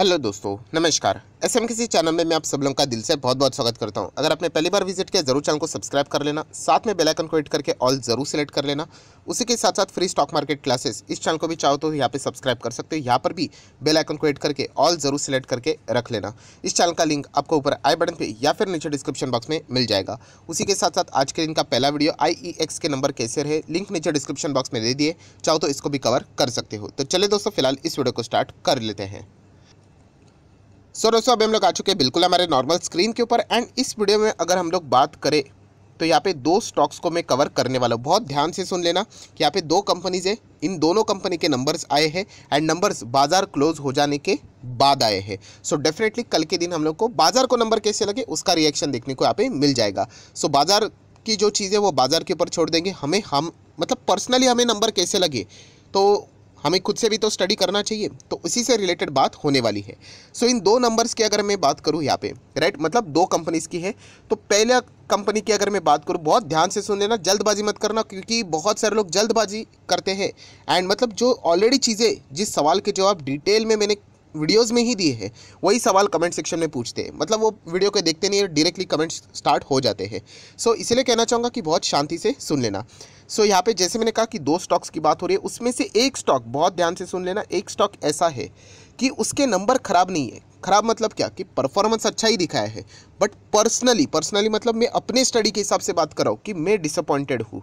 Hello दोस्तों नमस्कार S M किसी चैनल में मैं आप सब लोगों का दिल से बहुत बहुत स्वागत करता हूं अगर आपने पहली बार विजिट किया जरूर चैनल को सब्सक्राइब कर लेना साथ में बेल आइकन को हिट करके ऑल जरूर सेलेक्ट कर लेना उसी के साथ साथ फ्री स्टॉक मार्केट क्लासेस इस चैनल को भी चाहो तो यहाँ पे सब्सक्राइब कर सकते हो यहाँ पर भी बेल आइकन को हिट करके ऑल जरूर सेलेक्ट करके रख लेना इस चैनल का लिंक आपको ऊपर आई बटन पर या फिर नीचे डिस्क्रिप्शन बॉक्स में मिल जाएगा उसी के साथ साथ आज के दिन का पहला वीडियो आई e के नंबर कैसे रहे लिंक नीचे डिस्क्रिप्शन बॉक्स में दे दिए चाहो तो इसको भी कवर कर सकते हो तो चले दोस्तों फिलहाल इस वीडियो को स्टार्ट कर लेते हैं सो दोस्तों अभी हम लोग आ चुके हैं बिल्कुल हमारे नॉर्मल स्क्रीन के ऊपर एंड इस वीडियो में अगर हम लोग बात करें तो यहाँ पे दो स्टॉक्स को मैं कवर करने वाला हूँ बहुत ध्यान से सुन लेना कि यहाँ पे दो कंपनीज है इन दोनों कंपनी के नंबर्स आए हैं एंड नंबर्स बाजार क्लोज हो जाने के बाद आए हैं सो डेफिनेटली कल के दिन हम लोग को बाजार को नंबर कैसे लगे उसका रिएक्शन देखने को यहाँ पे मिल जाएगा सो so, बाजार की जो चीज़ें वो बाजार के ऊपर छोड़ देंगे हमें हम मतलब पर्सनली हमें नंबर कैसे लगे तो हमें खुद से भी तो स्टडी करना चाहिए तो उसी से रिलेटेड बात होने वाली है सो so, इन दो नंबर्स की अगर मैं बात करूँ यहाँ पे राइट मतलब दो कंपनीज़ की है तो पहला कंपनी की अगर मैं बात करूँ बहुत ध्यान से सुन लेना जल्दबाजी मत करना क्योंकि बहुत सारे लोग जल्दबाजी करते हैं एंड मतलब जो ऑलरेडी चीज़ें जिस सवाल के जवाब डिटेल में मैंने वीडियोस में ही दिए हैं वही सवाल कमेंट सेक्शन में पूछते हैं मतलब वो वीडियो को देखते नहीं डायरेक्टली कमेंट्स स्टार्ट हो जाते हैं सो so, कहना चाहूँगा कि बहुत शांति से सुन लेना सो so, यहाँ पे जैसे मैंने कहा कि दो स्टॉक्स की बात हो रही है उसमें से एक स्टॉक बहुत ध्यान से सुन लेना एक स्टॉक ऐसा है कि उसके नंबर ख़राब नहीं है खराब मतलब क्या कि परफॉर्मेंस अच्छा ही दिखाया है बट पर्सनली पर्सनली मतलब मैं अपने स्टडी के हिसाब से बात कर रहा हूँ कि मैं डिसअपॉइंटेड हूँ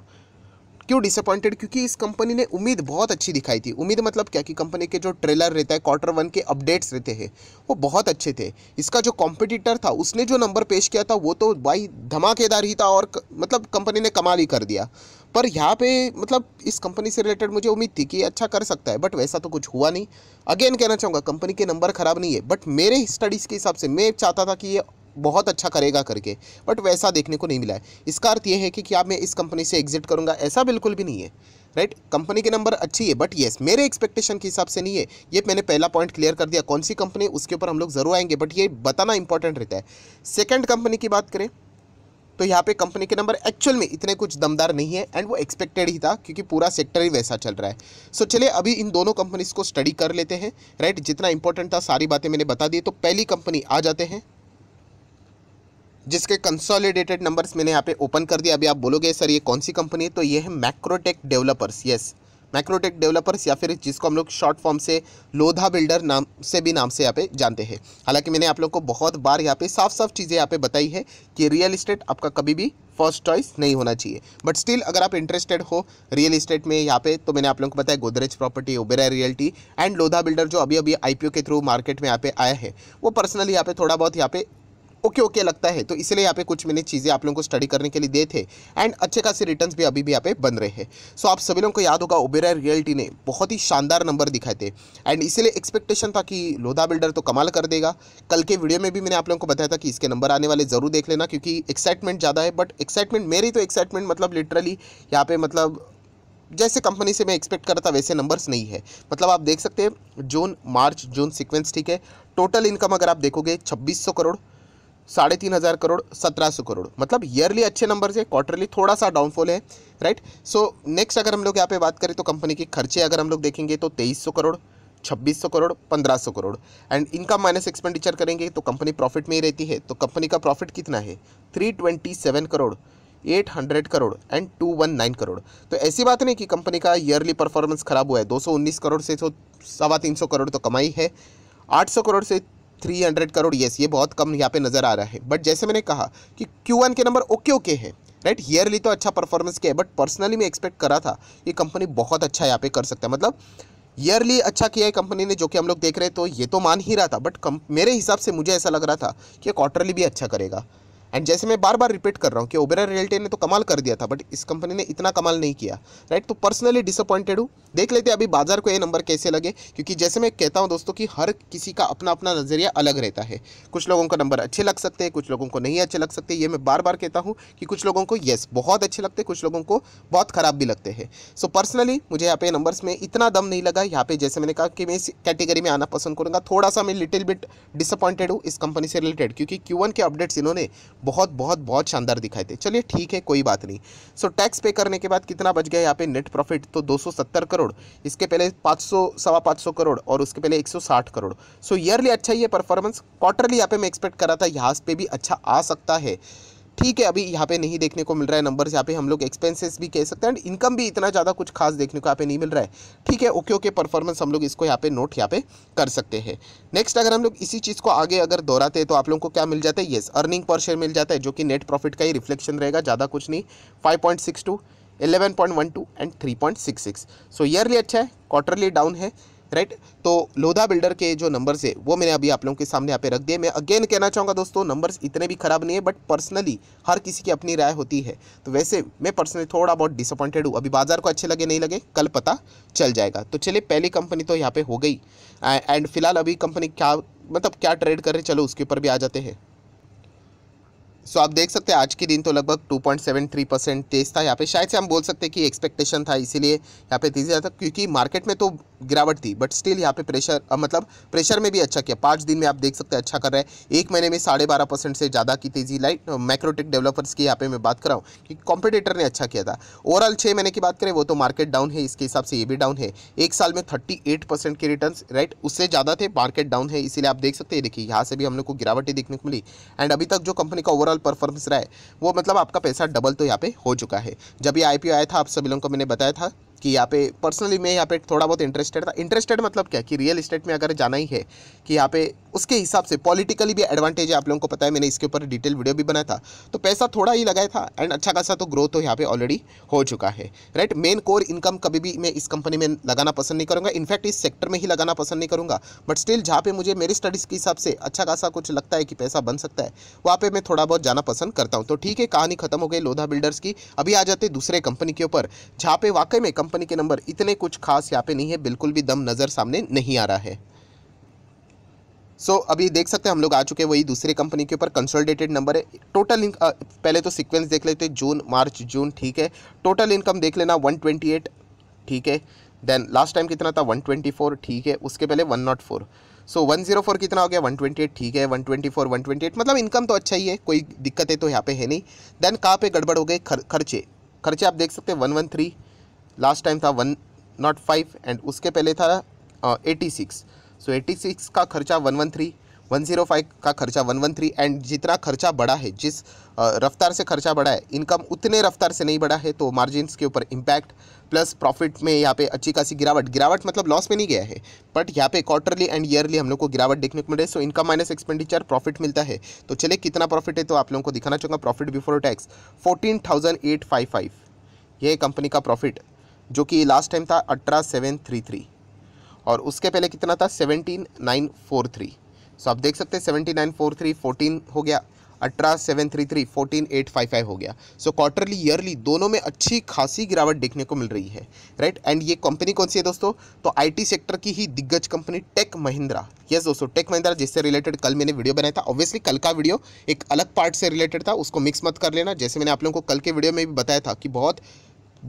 क्यों डिसअपॉइंटेड क्योंकि इस कंपनी ने उम्मीद बहुत अच्छी दिखाई थी उम्मीद मतलब क्या कि कंपनी के जो ट्रेलर रहता है क्वार्टर वन के अपडेट्स रहते हैं वो बहुत अच्छे थे इसका जो कॉम्पिटिटर था उसने जो नंबर पेश किया था वो तो भाई धमाकेदार ही था और मतलब कंपनी ने कमाल ही कर दिया पर यहाँ पे मतलब इस कंपनी से रिलेटेड मुझे उम्मीद थी कि अच्छा कर सकता है बट वैसा तो कुछ हुआ नहीं अगेन कहना चाहूँगा कंपनी के नंबर ख़राब नहीं है बट मेरे स्टडीज़ के हिसाब से मैं चाहता था कि ये बहुत अच्छा करेगा करके बट वैसा देखने को नहीं मिला है इसका अर्थ ये है कि क्या मैं इस कंपनी से एग्जिट करूँगा ऐसा बिल्कुल भी नहीं है राइट कंपनी के नंबर अच्छी है बट येस मेरे एक्सपेक्टेशन के हिसाब से नहीं है ये मैंने पहला पॉइंट क्लियर कर दिया कौन सी कंपनी उसके ऊपर हम लोग जरूर आएंगे बट ये बताना इंपॉर्टेंट रहता है सेकेंड कंपनी की बात करें तो यहाँ पे कंपनी के नंबर एक्चुअल में इतने कुछ दमदार नहीं है एंड वो एक्सपेक्टेड ही था क्योंकि पूरा सेक्टर ही वैसा चल रहा है सो so, चलिए अभी इन दोनों कंपनीज को स्टडी कर लेते हैं राइट जितना इंपॉर्टेंट था सारी बातें मैंने बता दी तो पहली कंपनी आ जाते हैं जिसके कंसोलिडेटेड नंबर्स मैंने यहाँ पे ओपन कर दिया अभी आप बोलोगे सर ये कौन सी कंपनी है तो ये है Macrotech developers yes Macrotech developers या फिर जिसको हम लोग शॉर्ट फॉर्म से लोधा बिल्डर नाम से भी नाम से यहाँ पे जानते हैं हालांकि मैंने आप लोग को बहुत बार यहाँ पे साफ साफ चीज़ें यहाँ पे बताई है कि रियल इस्टेट आपका कभी भी फर्स्ट चॉइस नहीं होना चाहिए बट स्टिल अगर आप इंटरेस्टेड हो रियल इस्टेट में यहाँ पे तो मैंने आप लोगों को बताया Godrej property Oberoi realty and Lodha builder जो अभी अभी आई के थ्रू मार्केट में यहाँ पे आया है वो पर्सनली यहाँ पे थोड़ा बहुत यहाँ पे ओके ओके लगता है तो इसलिए यहाँ पे कुछ मैंने चीज़ें आप लोगों को स्टडी करने के लिए दिए थे एंड अच्छे खासे रिटर्न भी अभी भी यहाँ पे बन रहे हैं सो आप सभी लोगों को याद होगा ओबेरा रियल्टी ने बहुत ही शानदार नंबर दिखाए थे एंड इसीलिए एक्सपेक्टेशन था कि लोधा बिल्डर तो कमाल कर देगा कल के वीडियो में भी मैंने आप लोगों को बताया था कि इसके नंबर आने वाले ज़रूर देख लेना क्योंकि एक्साइटमेंट ज़्यादा है बट एक्साइटमेंट मेरी तो एक्साइटमेंट मतलब लिटरली यहाँ पे मतलब जैसे कंपनी से मैं एक्सपेक्ट करता था वैसे नंबर्स नहीं है मतलब आप देख सकते हैं जून मार्च जून सीक्वेंस ठीक है टोटल इनकम अगर आप देखोगे 2600 करोड़ साढ़े तीन हज़ार करोड़ सत्रह सौ करोड़ मतलब ईयरली अच्छे नंबर से क्वार्टरली थोड़ा सा डाउनफॉल है राइट सो नेक्स्ट अगर हम लोग यहाँ पे बात करें तो कंपनी के खर्चे अगर हम लोग देखेंगे तो तेईस सौ करोड़ छब्बीस सौ करोड़ पंद्रह सौ करोड़ एंड इनका माइनस एक्सपेंडिचर करेंगे तो कंपनी प्रॉफिट में ही रहती है तो कंपनी का प्रॉफिट कितना है three twenty seven crore eight hundred crore and two one nine crore तो ऐसी बात नहीं कि कंपनी का ईयरली परफॉर्मेंस खराब हुआ है दो सौ उन्नीस करोड़ से तो सवा तीन सौ करोड़ तो कमाई है आठ सौ करोड़ से थ्री हंड्रेड करोड़ येस ये बहुत कम यहाँ पे नज़र आ रहा है बट जैसे मैंने कहा कि क्यू के नंबर ओके ओके है राइट ईयरली तो अच्छा परफॉर्मेंस किया है बट पर्सनली मैं एक्सपेक्ट करा था ये कंपनी बहुत अच्छा यहाँ पे कर सकता है मतलब ईयरली अच्छा किया है कंपनी ने जो कि हम लोग देख रहे हैं तो ये तो मान ही रहा था बट मेरे हिसाब से मुझे ऐसा लग रहा था कि क्वार्टरली भी अच्छा करेगा एंड जैसे मैं बार बार रिपीट कर रहा हूँ कि ओबेरा रियल्टी ने तो कमाल कर दिया था बट इस कंपनी ने इतना कमाल नहीं किया राइट तो पर्सनली डिसअपॉइंटेड हूँ देख लेते अभी बाजार को ये नंबर कैसे लगे क्योंकि जैसे मैं कहता हूँ दोस्तों कि हर किसी का अपना अपना नज़रिया अलग रहता है कुछ लोगों का नंबर अच्छे लग सकते हैं कुछ लोगों को नहीं अच्छे लग सकते ये मैं बार बार कहता हूँ कि कुछ लोगों को येस बहुत अच्छे लगते कुछ लोगों को बहुत ख़राब भी लगते हैं सो पर्सनली मुझे यहाँ पे नंबर्स में इतना दम नहीं लगा यहाँ पे जैसे मैंने कहा कि मैं इस कैटेगरी में आना पसंद करूँगा थोड़ा सा मैं लिटिल बिट डिसअपॉइंटेड हूँ इस कंपनी से रिलेटेड क्योंकि क्यू के अपडेट्स इन्होंने बहुत बहुत बहुत शानदार दिखाए थे चलिए ठीक है कोई बात नहीं सो टैक्स पे करने के बाद कितना बच गया यहाँ पे नेट प्रॉफिट तो 270 करोड़ इसके पहले 500 सवा 500 करोड़ और उसके पहले 160 करोड़ सो ईयरली अच्छा ही है परफॉर्मेंस क्वार्टरली यहाँ पे मैं एक्सपेक्ट करा था यहाँ पे भी अच्छा आ सकता है ठीक है अभी यहाँ पे नहीं देखने को मिल रहा है नंबर्स यहाँ पे हम लोग एक्सपेंसेस भी कह सकते हैं एंड इनकम भी इतना ज़्यादा कुछ खास देखने को यहाँ पे नहीं मिल रहा है ठीक है ओके ओके परफॉर्मेंस हम लोग इसको यहाँ पे नोट यहाँ पे कर सकते हैं नेक्स्ट अगर हम लोग इसी चीज़ को आगे अगर दोहराते हैं तो आप लोगों को क्या मिल जाता है येस अर्निंग पर शेयर मिल जाता है जो कि नेट प्रॉफिट का ही रिफ्लेक्शन रहेगा ज़्यादा कुछ नहीं five and three so yearly अच्छा है क्वार्टरली डाउन है राइट तो लोधा बिल्डर के जो नंबर्स है वो मैंने अभी आप लोगों के सामने यहाँ पे रख दिए मैं अगेन कहना चाहूँगा दोस्तों नंबर्स इतने भी ख़राब नहीं है बट पर्सनली हर किसी की अपनी राय होती है तो वैसे मैं पर्सनली थोड़ा बहुत डिसअपॉइंटेड हूँ अभी बाजार को अच्छे लगे नहीं लगे कल पता चल जाएगा तो चलिए पहली कंपनी तो यहाँ पर हो गई एंड फिलहाल अभी कंपनी क्या मतलब क्या ट्रेड कर रही चलो उसके ऊपर भी आ जाते हैं सो आप देख सकते हैं आज के दिन तो लगभग 2.73 परसेंट तेज था यहाँ पे शायद से हम बोल सकते हैं कि एक्सपेक्टेशन था इसीलिए यहाँ पे तेजी था क्योंकि मार्केट में तो गिरावट थी बट स्टिल यहाँ पे प्रेशर मतलब प्रेशर में भी अच्छा किया पाँच दिन में आप देख सकते हैं अच्छा कर रहा है एक महीने में साढ़े बारह परसेंट से ज़्यादा की तेजी लाइट माइक्रोटेक डेवलपर्स की यहाँ पे मैं बात कर रहा हूँ कि कॉम्पिटेटर ने अच्छा किया था ओवरऑल छः महीने की बात करें वो तो मार्केट डाउन है इसके हिसाब से ये भी डाउन है एक साल में थर्टी एट परसेंट के रिटर्न राइट उससे ज़्यादा थे मार्केट डाउन है इसीलिए आप देख सकते हैं देखिए यहाँ से भी हम लोग को गिरावटी देखने को मिली एंड अभी तक जो कंपनी का ओवरऑल ओवरऑल परफॉर्मेंस रहा है वो मतलब आपका पैसा डबल तो यहाँ पे हो चुका है जब ये आई आया था आप सभी लोगों को मैंने बताया था कि यहाँ पे पर्सनली मैं यहाँ पे थोड़ा बहुत इंटरेस्टेड था इंटरेस्टेड मतलब क्या कि रियल इस्टेट में अगर जाना ही है कि यहाँ पे उसके हिसाब से पॉलिटिकली भी एडवांटेज है आप लोगों को पता है मैंने इसके ऊपर डिटेल वीडियो भी बनाया था तो पैसा थोड़ा ही लगाया था एंड अच्छा खासा तो ग्रोथ तो यहाँ पे ऑलरेडी हो चुका है राइट मेन कोर इनकम कभी भी मैं इस कंपनी में लगाना पसंद नहीं करूँगा इनफैक्ट इस सेक्टर में ही लगाना पसंद नहीं करूँगा बट स्टिल जहाँ पे मुझे मेरी स्टडीज़ के हिसाब से अच्छा खासा कुछ लगता है कि पैसा बन सकता है वहाँ पर मैं थोड़ा बहुत जाना पसंद करता हूँ तो ठीक है कहानी खत्म हो गई लोधा बिल्डर्स की अभी आ जाते दूसरे कंपनी के ऊपर जहाँ पे वाकई में कंपनी के नंबर इतने कुछ खास यहाँ पे नहीं है बिल्कुल भी दम नज़र सामने नहीं आ रहा है सो so, अभी देख सकते हैं हम लोग आ चुके हैं वही दूसरे कंपनी के ऊपर कंसोलिडेटेड नंबर है टोटल इन पहले तो सीक्वेंस देख लेते जून मार्च जून ठीक है टोटल इनकम देख लेना 128 ठीक है देन लास्ट टाइम कितना था 124 ठीक है उसके पहले 104 सो so, 104 कितना हो गया 128 ठीक है 124 128 मतलब इनकम तो अच्छा ही है कोई दिक्कतें तो यहाँ पे है नहीं देन कहाँ पे गड़बड़ हो गए खर, खर्चे खर्चे आप देख सकते हैं one one three last time था वन नॉट फाइव एंड उसके पहले था eighty six so eighty six का खर्चा one one three one zero five का खर्चा वन वन थ्री एंड जितना खर्चा बढ़ा है जिस uh, रफ्तार से खर्चा बढ़ा है इनकम उतने रफ्तार से नहीं बढ़ा है तो मार्जिन के ऊपर इम्पैक्ट प्लस प्रॉफिट में यहाँ पे अच्छी खासी गिरावट गिरावट मतलब लॉस में नहीं गया है बट यहाँ पे क्वार्टरली एंड ईयरली हम लोग को गिरावट देखने को मिले so income minus expenditure profit मिलता है तो चले कितना प्रॉफिट है तो आप लोगों को दिखाना चाहूँगा profit before tax fourteen thousand eight five five ये कंपनी का प्रॉफिट जो कि लास्ट टाइम था अठारह सेवन थ्री थ्री और उसके पहले कितना था seventeen nine four three so आप देख सकते हैं seventeen nine four three fourteen हो गया अठारह seven three three fourteen eight five five हो गया सो क्वार्टरली ईयरली दोनों में अच्छी खासी गिरावट देखने को मिल रही है राइट right? एंड ये कंपनी कौन सी है दोस्तों तो आईटी सेक्टर की ही दिग्गज कंपनी टेक महिंद्रा यस दोस्तों टेक महिंद्रा जिससे रिलेटेड कल मैंने वीडियो बनाया था ऑब्वियसली कल का वीडियो एक अलग पार्ट से रिलेटेड था उसको मिक्स मत कर लेना जैसे मैंने आप लोगों को कल के वीडियो में भी बताया था कि बहुत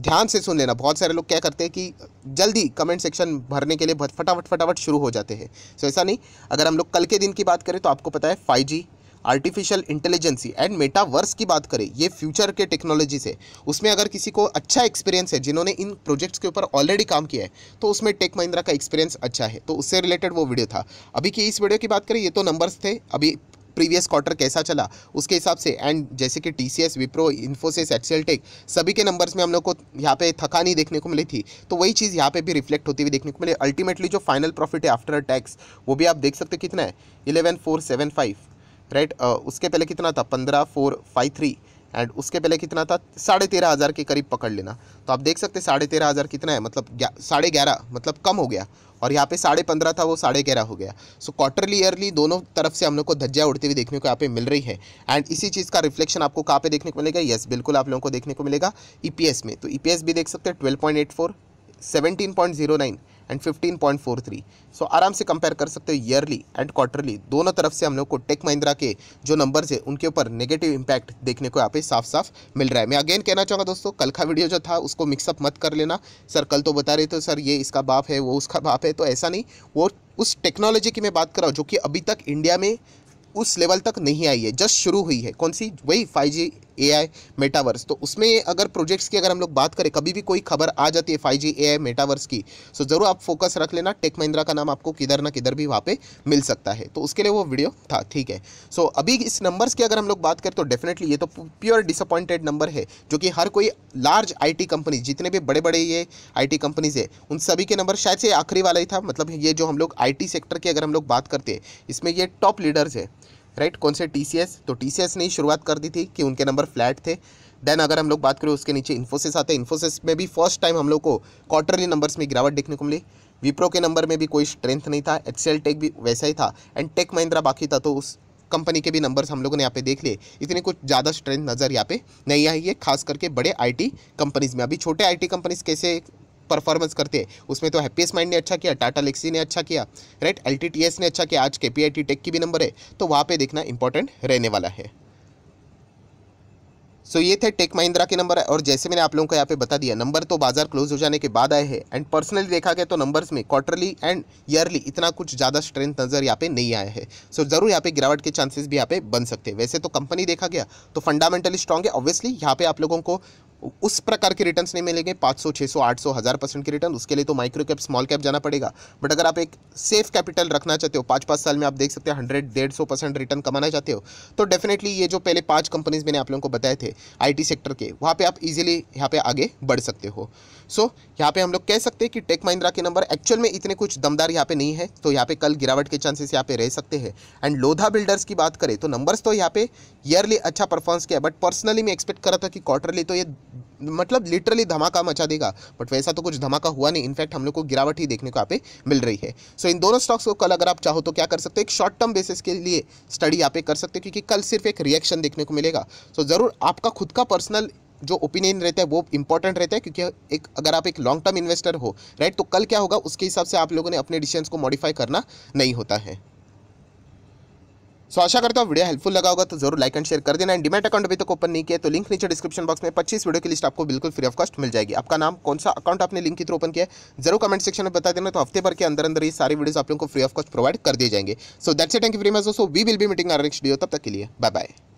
ध्यान से सुन लेना बहुत सारे लोग क्या करते हैं कि जल्दी कमेंट सेक्शन भरने के लिए फटाफट फटाफट शुरू हो जाते हैं सो ऐसा नहीं अगर हम लोग कल के दिन की बात करें तो आपको पता है five G artificial intelligence and metaverse की बात करें ये फ्यूचर के टेक्नोलॉजी से उसमें अगर किसी को अच्छा एक्सपीरियंस है जिन्होंने इन प्रोजेक्ट्स के ऊपर ऑलरेडी काम किया है तो उसमें टेक महिंद्रा का एक्सपीरियंस अच्छा है तो उससे रिलेटेड वो वीडियो था अभी की इस वीडियो की बात करें ये तो नंबर्स थे अभी प्रीवियस क्वार्टर कैसा चला उसके हिसाब से एंड जैसे कि T C S Wipro Infosys excel सभी के नंबर्स में हम लोग को यहाँ पे थकानी देखने को मिली थी तो वही चीज़ यहाँ पे भी रिफ्लेक्ट होती हुई देखने को मिली अल्टीमेटली जो फाइनल प्रॉफिट है आफ्टर टैक्स वो भी आप देख सकते कितना है eleven four seven five right उसके पहले कितना था पंद्रह फोर फाइव थ्री एंड उसके पहले कितना था साढ़े तेरह हज़ार के करीब पकड़ लेना तो आप देख सकते साढ़े तेरह हज़ार कितना है मतलब साढ़े ग्यारह मतलब कम हो गया और यहाँ पे साढ़े पंद्रह था वो साढ़े ग्यारह हो गया सो क्वार्टरली ईयरली दोनों तरफ से हम लोग को धज्जा उड़ती हुई देखने को यहाँ पे मिल रही है एंड इसी चीज़ का रिफ्लेक्शन आपको कहाँ पे देखने को मिलेगा यस बिल्कुल आप लोगों को देखने को मिलेगा ई e में तो ई e भी देख सकते हैं twelve point eight four seventeen point zero nine and 15.43 so आराम से कंपेयर कर सकते हो ईयरली एंड क्वार्टरली दोनों तरफ से हम लोग को टेक महिंद्रा के जो नंबर्स है उनके ऊपर नेगेटिव इंपैक्ट देखने को यहाँ पे साफ साफ मिल रहा है मैं अगेन कहना चाहूँगा दोस्तों कल का वीडियो जो था उसको मिक्सअप मत कर लेना सर कल तो बता रहे थे सर ये इसका बाप है वो उसका बाप है तो ऐसा नहीं वो उस टेक्नोलॉजी की मैं बात कर रहा हूँ जो कि अभी तक इंडिया में उस लेवल तक नहीं आई है जस्ट शुरू हुई है कौन सी वही फाइव आई मेटावर्स तो उसमें अगर प्रोजेक्ट्स की अगर हम लोग बात करें कभी भी कोई खबर आ जाती है फाइव जी आई मेटावर्स की सो ज़रूर आप फोकस रख लेना टेक महिंद्रा का नाम आपको किधर ना किधर भी वहाँ पर मिल सकता है तो उसके लिए वो वीडियो था ठीक है सो अभी इस नंबर्स की अगर हम लोग बात करें तो डेफिनेटली ये तो प्योर डिसअपॉइंटेड नंबर है जो कि हर कोई लार्ज आईटी कंपनी जितने भी बड़े बड़े ये आईटी कंपनीज है उन सभी के नंबर शायद से आखिरी वाला ही था मतलब ये जो हम लोग आईटी सेक्टर की अगर हम लोग बात करते हैं इसमें ये टॉप लीडर्स है राइट कौन से टी तो टी ने ही शुरुआत कर दी थी कि उनके नंबर फ्लैट थे देन अगर हम लोग बात करें उसके नीचे इन्फोसिस आते हैं इन्फोसिस में भी फर्स्ट टाइम हम लोग को क्वार्टरली नंबर्स में गिरावट देखने को मिली विप्रो के नंबर में भी कोई स्ट्रेंथ नहीं था एक्सेल टेक भी वैसा ही था एंड टेक महिंद्रा बाकी था तो उस कंपनी के भी नंबर्स हम लोगों ने यहाँ पे देख लिए इतनी कुछ ज़्यादा स्ट्रेंथ नज़र यहाँ पे नहीं आई है खास करके बड़े आईटी कंपनीज़ में अभी छोटे आईटी कंपनीज कैसे परफॉर्मेंस करते हैं उसमें तो हैप्पीएस्ट माइंड ने अच्छा किया टाटा लेक्सी ने अच्छा किया राइट एल ने अच्छा किया आज के टेक की भी नंबर है तो वहाँ पर देखना इंपॉर्टेंट रहने वाला है सो so, ये थे टेक महिंद्रा के नंबर और जैसे मैंने आप लोगों को यहाँ पे बता दिया नंबर तो बाजार क्लोज हो जाने के बाद आए हैं एंड पर्सनली देखा गया तो नंबर्स में क्वार्टरली एंड ईयरली इतना कुछ ज़्यादा स्ट्रेंथ नज़र यहाँ पे नहीं आया है सो so, ज़रूर यहाँ पे गिरावट के चांसेस भी यहाँ पे बन सकते हैं वैसे तो कंपनी देखा गया तो फंडामेंटली स्ट्रॉग है ऑब्वियसली यहाँ पे आप लोगों को उस प्रकार के रिटर्न्स नहीं मिलेंगे 500, 600, 800, हज़ार परसेंट के रिटर्न उसके लिए तो माइक्रो कैप स्मॉल कैप जाना पड़ेगा बट अगर आप एक सेफ कैपिटल रखना चाहते हो पाँच पाँच साल में आप देख सकते हैं हंड्रेड डेढ़ सौ परसेंट रिटर्न कमाना चाहते हो तो डेफिनेटली ये जो पहले पाँच कंपनीज मैंने आप लोगों को बताए थे आई सेक्टर के वहाँ पर आप इजिली यहाँ पर आगे बढ़ सकते हो सो so, यहाँ पे हम लोग कह सकते हैं कि टेक महिंद्रा के नंबर एक्चुअल में इतने कुछ दमदार यहाँ पे नहीं है तो यहाँ पे कल गिरावट के चांसेस यहाँ पे रह सकते हैं एंड लोधा बिल्डर्स की बात करें तो नंबर्स तो यहाँ पे ईयरली अच्छा परफॉर्मेंस किया बट पर्सनली मैं एक्सपेक्ट कर रहा था कि क्वार्टरली तो ये मतलब लिटरली धमाका मचा देगा बट वैसा तो कुछ धमाका हुआ नहीं इनफैक्ट हम लोग को गिरावट ही देखने को यहाँ पे मिल रही है सो so, इन दोनों स्टॉक्स को कल अगर आप चाहो तो क्या कर सकते एक शॉर्ट टर्म बेसिस के लिए स्टडी यहाँ पे कर सकते हो क्योंकि कल सिर्फ एक रिएक्शन देखने को मिलेगा सो so, ज़रूर आपका खुद का पर्सनल जो ओपिनियन रहता है वो इंपॉर्टेंट रहता है क्योंकि एक अगर आप एक लॉन्ग टर्म इन्वेस्टर हो राइट तो कल क्या होगा उसके हिसाब से आप लोगों ने अपने डिसीजन को मॉडिफाई करना नहीं होता है सो so, आशा करता हूँ वीडियो हेल्पफुल लगा होगा तो जरूर लाइक एंड शेयर कर देना डिमेट अकाउंट अभी तक ओपन नहीं किया तो लिंक नीचे डिस्क्रिप्शन बॉक्स में 25 वीडियो की लिस्ट आपको बिल्कुल फ्री ऑफ कॉस्ट मिल जाएगी आपका नाम कौन सा अकाउंट आपने लिंक के थ्रू ओपन किया जरूर कमेंट सेक्शन में बता देना तो हफ्ते भर के अंदर अंदर ये सारी वीडियो आप लोगों को फ्री ऑफ कॉस्ट प्रोवाइड कर दिए जाएंगे so that's a thank you very much दोस्तों we will be meeting our next video तब तक के लिए बाय बाय